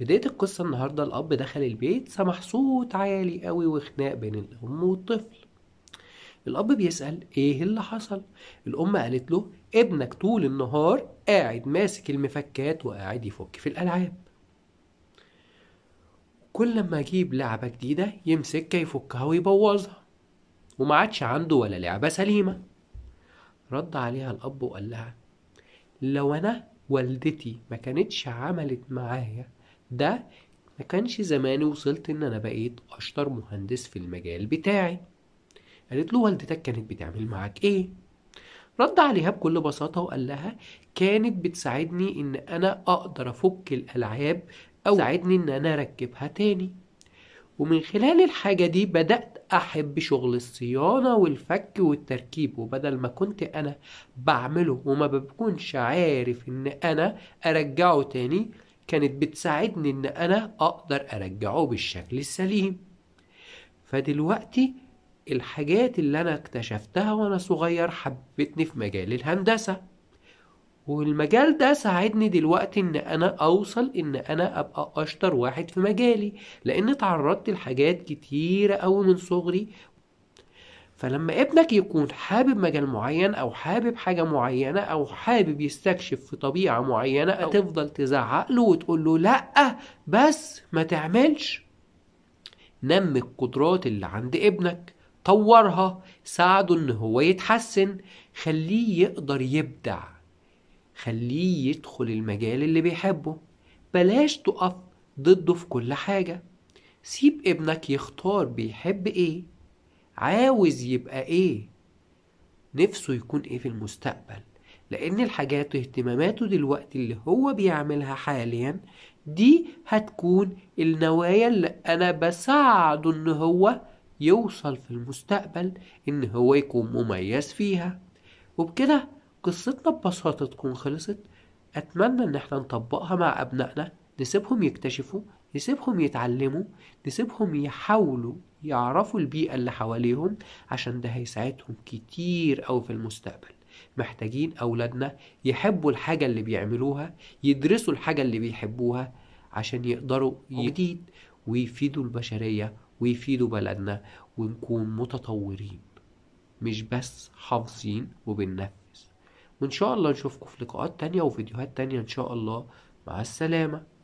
بداية القصة النهاردة الأب دخل البيت سمح صوت عالي قوي وخناق بين الأم والطفل الأب بيسأل إيه اللي حصل؟ الأم قالت له ابنك طول النهار قاعد ماسك المفكات وقاعد يفك في الألعاب كل ما أجيب لعبة جديدة يمسكها يفكها ويبوظها وما عادش عنده ولا لعبة سليمة رد عليها الأب وقال لها لو أنا والدتي ما كانتش عملت معايا ده ما كانش زماني وصلت ان انا بقيت اشطر مهندس في المجال بتاعي قالت له والدتك كانت بتعمل معاك ايه رد عليها بكل بساطة وقال لها كانت بتساعدني ان انا اقدر افك الالعاب او ساعدني ان انا اركبها تاني ومن خلال الحاجة دي بدأت أحب شغل الصيانة والفك والتركيب وبدل ما كنت أنا بعمله وما بكونش عارف إن أنا أرجعه تاني كانت بتساعدني ان انا اقدر ارجعه بالشكل السليم فدلوقتي الحاجات اللي انا اكتشفتها وانا صغير حبتني في مجال الهندسة والمجال ده ساعدني دلوقتي ان انا اوصل ان انا ابقى اشطر واحد في مجالي لان اتعرضت لحاجات كتيرة اوي من صغري فلما ابنك يكون حابب مجال معين او حابب حاجه معينه او حابب يستكشف في طبيعه معينه أو تفضل تزعق له وتقول له لا بس ما تعملش نمي القدرات اللي عند ابنك طورها ساعده ان هو يتحسن خليه يقدر يبدع خليه يدخل المجال اللي بيحبه بلاش تقف ضده في كل حاجه سيب ابنك يختار بيحب ايه عاوز يبقى ايه نفسه يكون ايه في المستقبل لان الحاجات واهتماماته دلوقتي اللي هو بيعملها حاليا دي هتكون النوايا اللي انا بساعده ان هو يوصل في المستقبل ان هو يكون مميز فيها وبكده قصتنا ببساطة تكون خلصت اتمنى ان احنا نطبقها مع ابنائنا نسيبهم يكتشفوا نسيبهم يتعلموا نسيبهم يحاولوا يعرفوا البيئة اللي حواليهم عشان ده هيساعدهم كتير أو في المستقبل محتاجين أولادنا يحبوا الحاجة اللي بيعملوها يدرسوا الحاجة اللي بيحبوها عشان يقدروا جديد ويفيدوا البشرية ويفيدوا بلدنا ونكون متطورين مش بس حافظين وبننفذ وإن شاء الله نشوفكم في لقاءات تانية وفيديوهات تانية إن شاء الله مع السلامة